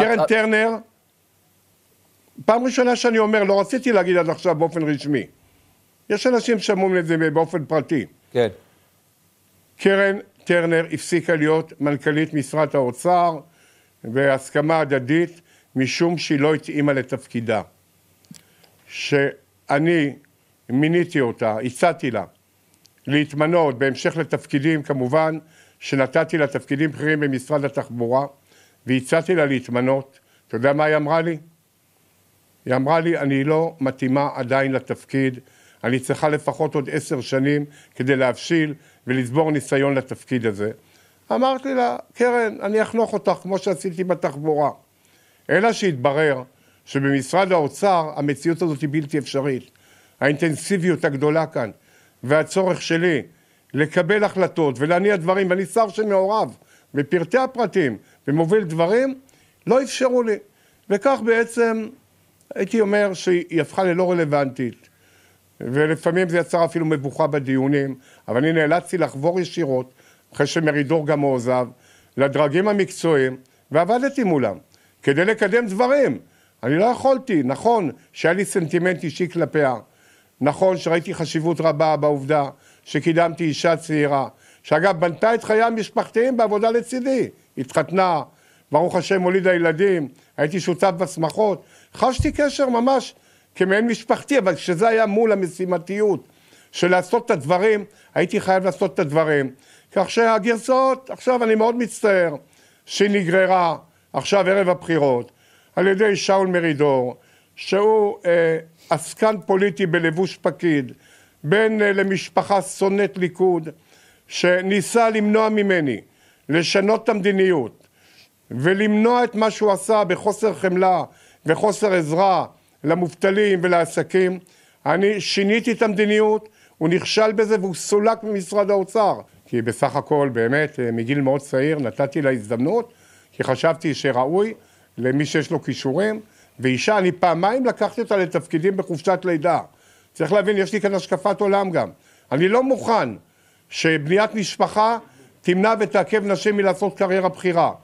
קרן מה... אה, טרנר, פעם ראשונה שאני אומר, לא רציתי להגיד עד עכשיו באופן רשמי. יש אנשים ששמעו את זה באופן פרטי. כן. קרן טרנר הפסיקה להיות מנכ"לית משרד האוצר והסכמה הדדית, משום שהיא לא התאימה לתפקידה. שאני מיניתי אותה, הצעתי לה להתמנות בהמשך לתפקידים, כמובן, שנתתי לה תפקידים בכירים במשרד התחבורה. והצעתי לה להתמנות, אתה יודע מה היא אמרה לי? היא אמרה לי, אני לא מתאימה עדיין לתפקיד, אני צריכה לפחות עוד עשר שנים כדי להבשיל ולצבור ניסיון לתפקיד הזה. אמרתי לה, קרן, אני אחנוך אותך כמו שעשיתי בתחבורה. אלא שהתברר שבמשרד האוצר המציאות הזאת היא בלתי אפשרית. האינטנסיביות הגדולה כאן והצורך שלי לקבל החלטות ולהניע דברים, ואני שר שמעורב בפרטי הפרטים ומוביל דברים, לא אפשרו לי. וכך בעצם הייתי אומר שהיא הפכה ללא רלוונטית. ולפעמים זה יצר אפילו מבוכה בדיונים, אבל אני נאלצתי לחבור ישירות, אחרי שמרידור גם הוא עוזב, לדרגים המקצועיים, ועבדתי מולם, כדי לקדם דברים. אני לא יכולתי, נכון שהיה לי סנטימנט אישי כלפיה, נכון שראיתי חשיבות רבה בעובדה שקידמתי אישה צעירה, שאגב, בנתה את חיי המשפחתיים בעבודה לצידי. התחתנה, ברוך השם, הולידה ילדים, הייתי שותף בשמחות. חשתי קשר ממש כמעין משפחתי, אבל כשזה היה מול המשימתיות של לעשות את הדברים, הייתי חייב לעשות את הדברים. כך שהגרסאות, עכשיו אני מאוד מצטער שהיא נגררה עכשיו ערב הבחירות על ידי שאול מרידור, שהוא אה, עסקן פוליטי בלבוש פקיד, בן אה, למשפחה שונאת ליכוד, שניסה למנוע ממני לשנות את המדיניות ולמנוע את מה שהוא עשה בחוסר חמלה וחוסר עזרה למובטלים ולעסקים, אני שיניתי את המדיניות, הוא נכשל בזה והוא סולק ממשרד האוצר. כי בסך הכל, באמת, אה, מגיל מאוד צעיר נתתי לה הזדמנות, כי חשבתי שראוי למי שיש לו כישורים, ואישה, אני פעמיים לקחתי אותה לתפקידים בחופשת לידה. צריך להבין, יש לי כאן השקפת עולם גם. אני לא מוכן שבניית משפחה תמנע ותעכב נשים מלעשות קריירה בכירה.